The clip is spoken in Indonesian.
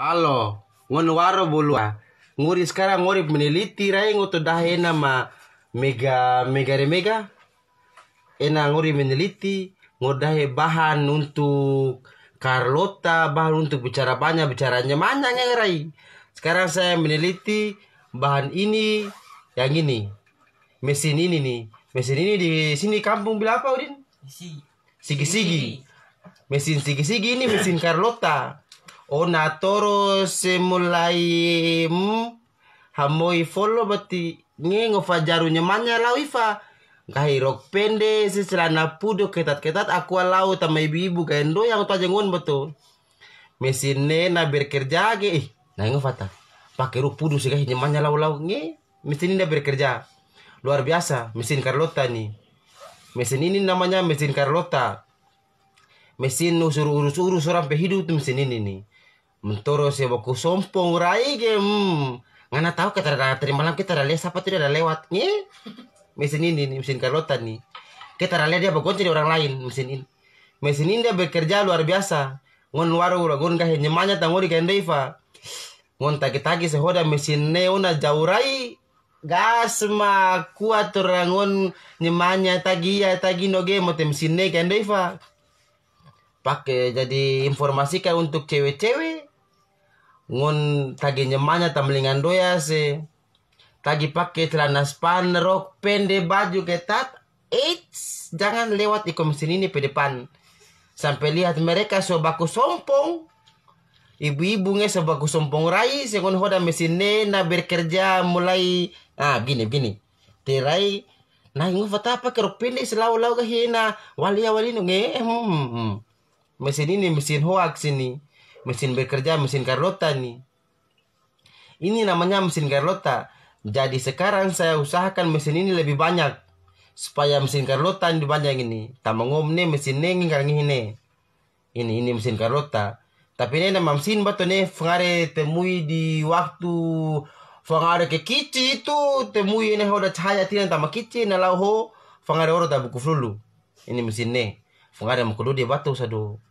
Halo, ngon waro ah. Nguri sekarang nguri meneliti rai ngoto dahena ma mega mega re mega. Ena nguri meneliti ngodahe bahan untuk Carlota bahan untuk bicara banyak bicaranya banyak yang rai. Sekarang saya meneliti bahan ini yang ini mesin ini nih mesin ini di sini kampung bila apa Udin? Sigi-sigi. Mesin sigi-sigi ini mesin Carlota ona toro se hamoi follow bati ngofa ngofa nyemanya lau ifa Kahi rok pende si celana pudo ketat-ketat aku lau tamai bibu ibu kendo yang tajengun betul. Mesine na berkerja ge ih nah ta Pakai rok pudo sih kahi nyemanya lau-lau nge. Mesin ini berkerja. Luar biasa mesin Carlota nih. Mesin ini namanya mesin Carlota. Mesin usur urus urus orang pehidup mesin ini nih mentoro boku sompong rai game ngana tahu kita ada tadi malam kita ada lihat siapa tuh ada lewat nih mesin ini nih mesin karotan nih kita ada lihat dia bergonci di orang lain mesin ini mesin ini dia bekerja luar biasa ngon waru ngon kah nyemanya tango di kendeiva ngon kita tagi sehoda mesin neona jauh rai gas ma kuat orang nyemanya tagi ya tagi noge mesin ne sini kendeiva pakai jadi informasikan untuk cewek-cewek ngun tagi nyemanya tamlingan doya se tagi pakai celana span rok pende baju ketat eits jangan lewat di komisi ini pe depan sampai lihat mereka sobaku sompong ibu-ibu nge sobaku sompong rai sekon hoda mesin nena berkerja mulai ah gini gini terai nah ini fata apa rok pende selau lau ke hina awal ini nge hmm, hmm, hmm, mesin ini mesin hoax ini mesin bekerja mesin Carlota nih. Ini namanya mesin Carlota. Jadi sekarang saya usahakan mesin ini lebih banyak supaya mesin Carlota ini banyak ini. Tambah nih mesin nengi kang ini. Ini ini mesin Carlota. Tapi ini nama mesin batu nih fengare temui di waktu fengare ke kici itu temui ini hoda cahaya tidak tambah kici nalau ho fengare orang tak buku flulu. Ini mesin nih fengare mukulu dia batu sadu.